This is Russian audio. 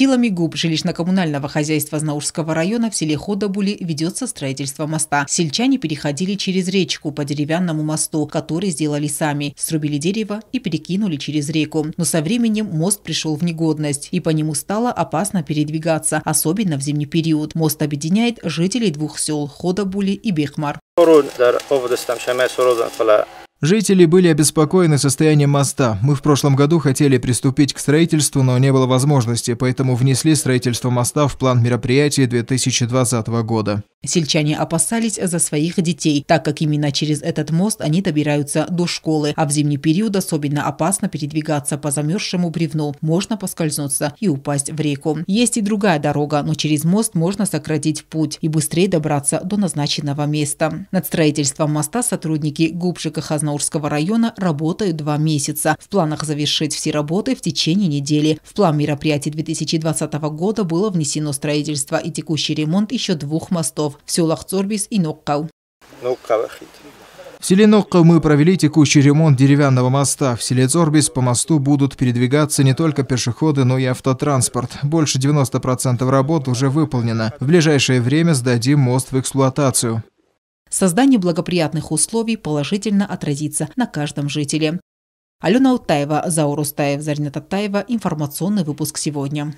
Силами губ жилищно-коммунального хозяйства Знаушского района в селе Ходобули ведется строительство моста. Сельчане переходили через речку по деревянному мосту, который сделали сами. Срубили дерево и перекинули через реку. Но со временем мост пришел в негодность, и по нему стало опасно передвигаться, особенно в зимний период. Мост объединяет жителей двух сел – Ходобули и Бехмар. Жители были обеспокоены состоянием моста. Мы в прошлом году хотели приступить к строительству, но не было возможности, поэтому внесли строительство моста в план мероприятий 2020 года. Сельчане опасались за своих детей, так как именно через этот мост они добираются до школы, а в зимний период особенно опасно передвигаться по замерзшему бревну, можно поскользнуться и упасть в реку. Есть и другая дорога, но через мост можно сократить путь и быстрее добраться до назначенного места. Над строительством моста сотрудники ГУП ЖКХ района работают два месяца. В планах завершить все работы в течение недели. В план мероприятий 2020 года было внесено строительство и текущий ремонт еще двух мостов Исмаилов в Цорбис и Ноккау. В селе Нокко мы провели текущий ремонт деревянного моста. В селе Цорбис по мосту будут передвигаться не только пешеходы, но и автотранспорт. Больше 90% работ уже выполнено. В ближайшее время сдадим мост в эксплуатацию. Создание благоприятных условий положительно отразится на каждом жителе. Алена Утаева, Заурустаев, Зарина Татаева. Информационный выпуск сегодня.